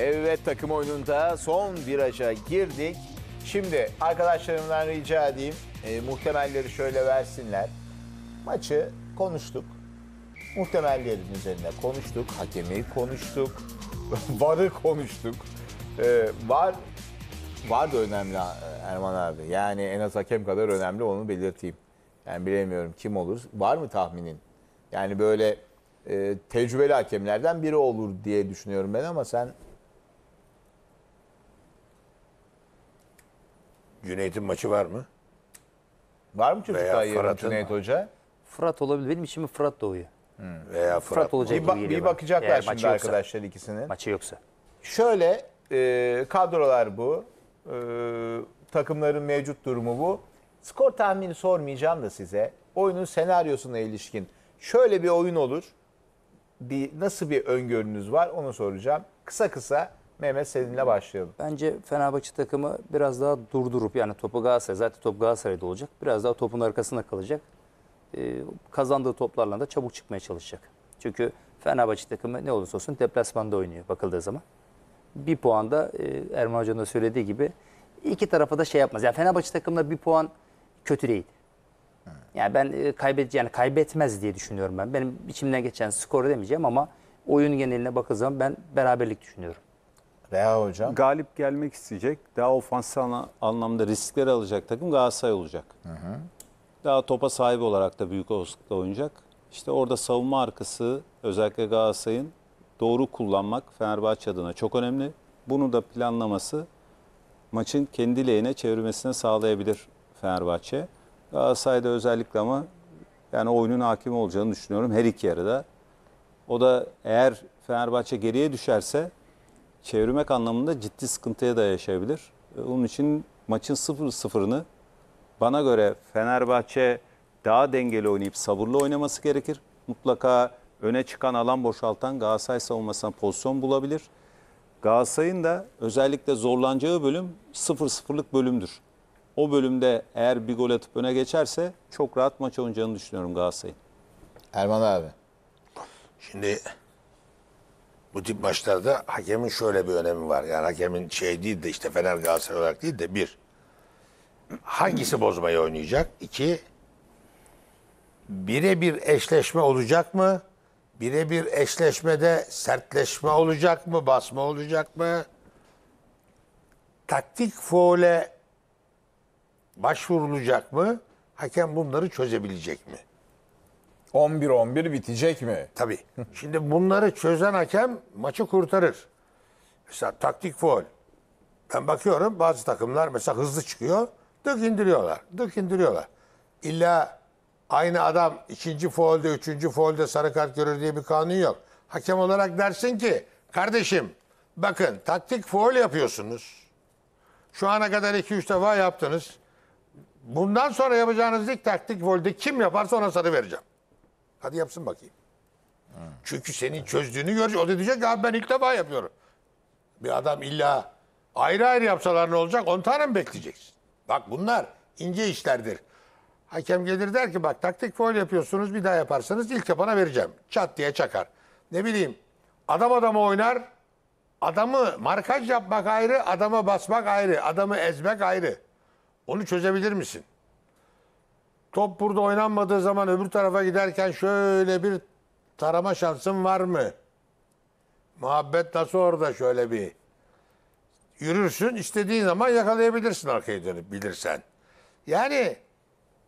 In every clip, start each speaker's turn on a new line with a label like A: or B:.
A: Evet takım oyununda son viraja girdik. Şimdi arkadaşlarımdan rica edeyim e, muhtemelleri şöyle versinler. Maçı konuştuk. Muhtemellerin üzerine konuştuk. Hakemi konuştuk. Var'ı konuştuk. E, var var da önemli e, Erman abi. Yani en az hakem kadar önemli onu belirteyim. Yani bilemiyorum kim olur. Var mı tahminin? Yani böyle e, tecrübeli hakemlerden biri olur diye düşünüyorum ben ama sen Cüneyt'in maçı var
B: mı? Var mı çocuklar yarın Cüneyt mı? Hoca? Fırat olabilir. Benim içimi Fırat
A: doğuyor. Hmm. Veya Fırat, Fırat olacak Bir, bir bakacaklar Eğer maçı şimdi yoksa. arkadaşlar ikisinin. Maçı yoksa. Şöyle e, kadrolar bu. E, takımların mevcut durumu bu. Skor tahmini sormayacağım da size. Oyunun senaryosuna ilişkin şöyle bir oyun olur. Bir, nasıl bir öngörünüz var onu soracağım. Kısa kısa Mehmet seninle başlayalım. Bence Fenerbahçe takımı biraz
B: daha durdurup yani topu Galatasaray zaten top Galatasaray'da olacak. Biraz daha topun arkasında kalacak. Ee, kazandığı toplarla da çabuk çıkmaya çalışacak. Çünkü Fenerbahçe takımı ne olursa olsun deplasmanda oynuyor bakıldığı zaman. Bir puan da e, Erman Hoca'nın da söylediği gibi iki tarafa da şey yapmaz. Yani Fenerbahçe takımında bir puan kötü değil. Yani ben e, kaybet yani kaybetmez diye düşünüyorum ben. Benim içimden geçen skoru demeyeceğim ama oyun geneline bakıldığı zaman ben beraberlik düşünüyorum
C: veya hocam? Galip gelmek isteyecek. Daha ofansal anlamda riskler alacak takım Galatasaray olacak. Hı hı. Daha topa sahibi olarak da büyük olasılıkla oynayacak. İşte orada savunma arkası özellikle Galatasaray'ın doğru kullanmak Fenerbahçe adına çok önemli. Bunu da planlaması maçın kendi lehine çevirmesini sağlayabilir Fenerbahçe. Galatasaray'da özellikle ama yani oyunun hakim olacağını düşünüyorum her iki yarıda. O da eğer Fenerbahçe geriye düşerse çevirmek anlamında ciddi sıkıntıya da yaşayabilir. E, onun için maçın 0-0'ını bana göre Fenerbahçe daha dengeli oynayıp sabırlı oynaması gerekir. Mutlaka öne çıkan alan boşaltan Galatasaray savunmasına pozisyon bulabilir. Galatasaray'ın da özellikle zorlanacağı bölüm 0-0'lık bölümdür. O bölümde eğer bir gol atıp öne geçerse çok rahat maç oynayacağını düşünüyorum Galatasaray'ın. Erman abi. Şimdi bu tip maçlarda hakemin şöyle
B: bir önemi var. Yani hakemin şey değil de işte Fener Galatasaray olarak değil de bir. Hangisi bozmayı oynayacak? İki. Birebir eşleşme olacak mı? Birebir eşleşmede sertleşme olacak mı? Basma olacak mı? Taktik foule başvurulacak mı? Hakem bunları çözebilecek mi? 11-11 bitecek mi? Tabii. Şimdi bunları çözen hakem maçı kurtarır. Mesela taktik foul. Ben bakıyorum bazı takımlar mesela hızlı çıkıyor. dök indiriyorlar. dök indiriyorlar. İlla aynı adam ikinci foulde, üçüncü foulde sarı kart görür diye bir kanun yok. Hakem olarak dersin ki kardeşim bakın taktik foul yapıyorsunuz. Şu ana kadar 2-3 defa yaptınız. Bundan sonra yapacağınız ilk taktik volde kim yaparsa ona sarı vereceğim. Hadi yapsın bakayım. Hı. Çünkü senin çözdüğünü görecek. O da diyecek ki ben ilk defa yapıyorum. Bir adam illa ayrı ayrı yapsalar ne olacak? 10 tane mi bekleyeceksin? Bak bunlar ince işlerdir. Hakem gelir der ki bak taktik foul yapıyorsunuz bir daha yaparsanız ilk yapana vereceğim. Çat diye çakar. Ne bileyim adam adama oynar. Adamı markaj yapmak ayrı, adama basmak ayrı, adamı ezmek ayrı. Onu çözebilir misin? Top burada oynanmadığı zaman öbür tarafa giderken şöyle bir tarama şansın var mı? Muhabbet nasıl orada şöyle bir? Yürürsün istediğin zaman yakalayabilirsin arkaya dönüp bilirsen. Yani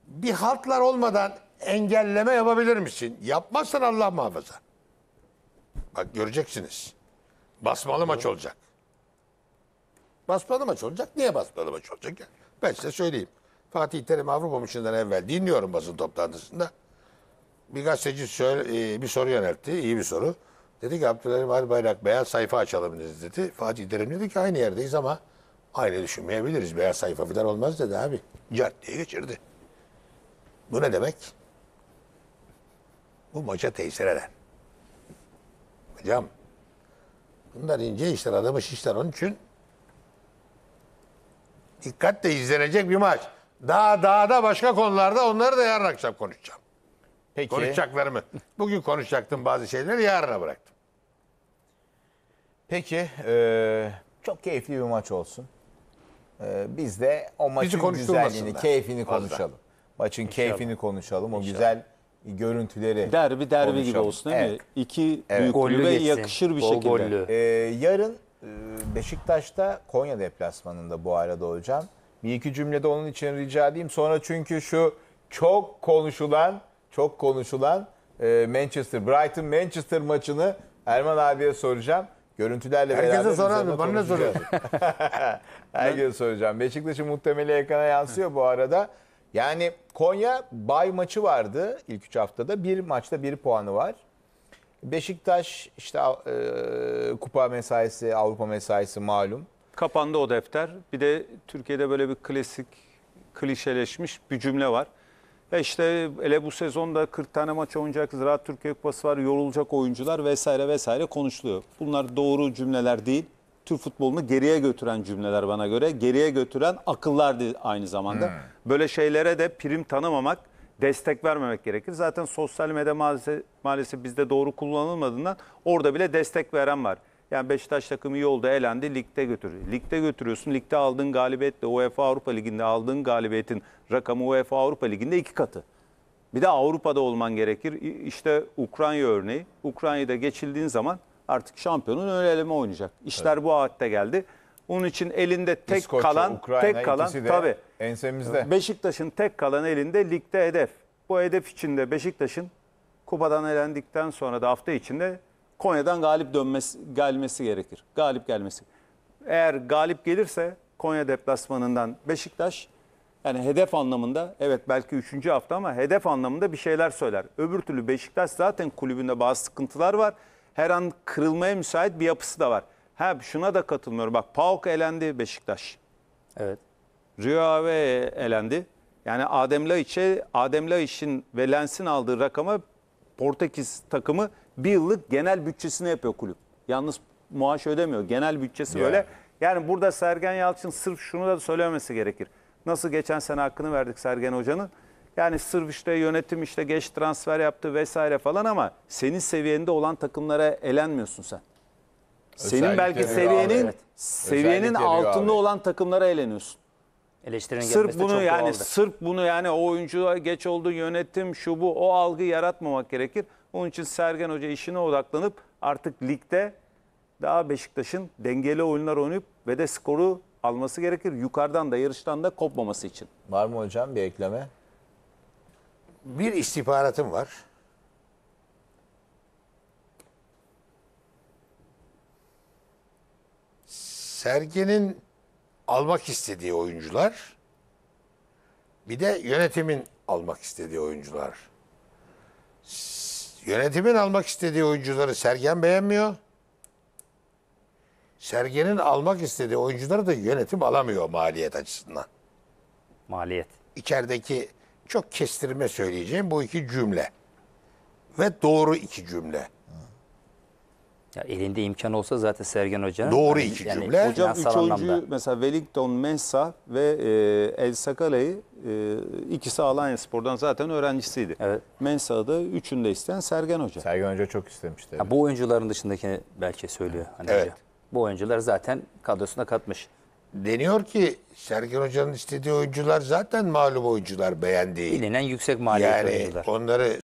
B: bir haltlar olmadan engelleme yapabilir misin? Yapmazsan Allah muhafaza. Bak göreceksiniz. Basmalı maç olacak. Basmalı maç olacak. Niye basmalı maç olacak? Ben size söyleyeyim. Fatih Terim Avrupa maçından evvel dinliyorum basın toplantısında. Bir gazeteci söyle, e, bir soru yöneltti. iyi bir soru. Dedi ki Abdülhalim bayrak beyaz sayfa açalım dedi. Fatih Terim dedi ki aynı yerdeyiz ama aynı düşünmeyebiliriz. Beyaz sayfa falan olmaz dedi abi. Cart diye geçirdi. Bu ne demek? Bu maça tesir eden. Hocam bunlar ince işler adamı işler onun için dikkatle izlenecek bir maç. Daha daha da başka konularda onları da yarın akşam konuşacağım. Peki. Konuşacaklar mı? Bugün konuşacaktım bazı şeyleri yarına bıraktım. Peki. E,
A: çok keyifli bir maç olsun. E, biz de o maçın güzelliğini, keyfini fazla. konuşalım. Maçın İnşallah. keyfini konuşalım. O güzel görüntüleri Derbi derbi konuşalım. gibi olsun değil evet. mi? İki evet. büyük kulübe yakışır bir Bol şekilde. E, yarın e, Beşiktaş'ta Konya deplasmanında bu arada olacağım. Bir iki cümlede onun için rica edeyim. Sonra çünkü şu çok konuşulan, çok konuşulan e, Manchester, Brighton Manchester maçını Erman abiye soracağım. Görüntülerle Herkese beraber sorar mı? Bana ne soruyor? Herkese soracağım. Beşiktaş'ın muhtemeli ekrana yansıyor bu arada. Yani Konya bay maçı vardı ilk üç haftada. Bir maçta bir puanı var. Beşiktaş işte e, kupa mesaisi, Avrupa
C: mesaisi malum. Kapandı o defter. Bir de Türkiye'de böyle bir klasik, klişeleşmiş bir cümle var. Ya e işte ele bu sezonda 40 tane maç oynayacak, rahat Türkiye Kupası var, yorulacak oyuncular vesaire vesaire konuşuluyor. Bunlar doğru cümleler değil. Türk futbolunu geriye götüren cümleler bana göre. Geriye götüren akıllar aynı zamanda. Hmm. Böyle şeylere de prim tanımamak, destek vermemek gerekir. Zaten sosyal medya maalesef, maalesef bizde doğru kullanılmadığından orada bile destek veren var. Yani Beşiktaş takımı iyi oldu, elendi, ligde götürüyor. Ligde götürüyorsun, ligde aldığın galibiyetle UEFA Avrupa Ligi'nde aldığın galibiyetin rakamı UEFA Avrupa Ligi'nde iki katı. Bir de Avrupa'da olman gerekir. İşte Ukrayna örneği. Ukrayna'da geçildiğin zaman artık şampiyonun ön eleme oynayacak. İşler evet. bu hatta geldi. Onun için elinde tek İskoçya, kalan, Ukrayna, tek kalan tabi
A: ensemizde.
C: Beşiktaş'ın tek kalan elinde ligde hedef. Bu hedef içinde Beşiktaş'ın kupadan elendikten sonra da hafta içinde Konya'dan galip dönmesi gelmesi gerekir. Galip gelmesi. Eğer galip gelirse Konya deplasmanından Beşiktaş yani hedef anlamında evet belki 3. hafta ama hedef anlamında bir şeyler söyler. Öbür türlü Beşiktaş zaten kulübünde bazı sıkıntılar var. Her an kırılmaya müsait bir yapısı da var. Ha şuna da katılmıyorum. Bak PAOK elendi Beşiktaş. Evet. Rio Ave elendi. Yani Adem Laiç'e Adem Laiç'in ve Lens'in aldığı rakama Portekiz takımı bir yıllık genel bütçesini yapıyor kulüp. Yalnız maaş ödemiyor. Genel bütçesi böyle. Yani burada Sergen Yalçın sırf şunu da söylemesi gerekir. Nasıl geçen sene hakkını verdik Sergen Hoca'nın. Yani sırf işte yönetim işte geç transfer yaptı vesaire falan ama senin seviyende olan takımlara elenmiyorsun sen.
A: Senin Özellikle belki seviyenin abi, seviyenin Özellikle altında abi.
C: olan takımlara eğleniyorsun. Eleştirinin Sırf bunu çok yani sırf bunu yani o oyuncu geç oldu yönetim şu bu o algı yaratmamak gerekir. Onun için Sergen Hoca işine odaklanıp artık ligde daha Beşiktaş'ın dengeli oyunlar oynayıp ve de skoru alması gerekir. Yukarıdan da yarıştan da kopmaması için. Var mı hocam bir ekleme? Bir istihbaratım var.
B: Sergen'in almak istediği oyuncular bir de yönetimin almak istediği oyuncular. Yönetimin almak istediği oyuncuları Sergen beğenmiyor. Sergen'in almak istediği oyuncuları da yönetim alamıyor maliyet açısından. Maliyet. İçerideki çok kestirme söyleyeceğim bu iki cümle. Ve doğru iki cümle. Ya elinde imkan olsa zaten Sergen Hoca'nın... Doğru yani,
C: iki yani cümle. Hocam üç oyuncuyu mesela Wellington, Mensa ve e, El Sakala'yı e, ikisi Alanya Spor'dan zaten öğrencisiydi. Evet. Mensah'ı da üçünü de isteyen Sergen Hoca. Sergen Hoca çok istemişti. Evet. Ha, bu oyuncuların dışındaki belki söylüyor. Hani evet. Hoca. Bu oyuncular
B: zaten kadrosuna katmış. Deniyor ki Sergen Hoca'nın istediği oyuncular zaten malum oyuncular beğendiği. Bilinen yüksek maliyetli yani, oyuncular. Yani onları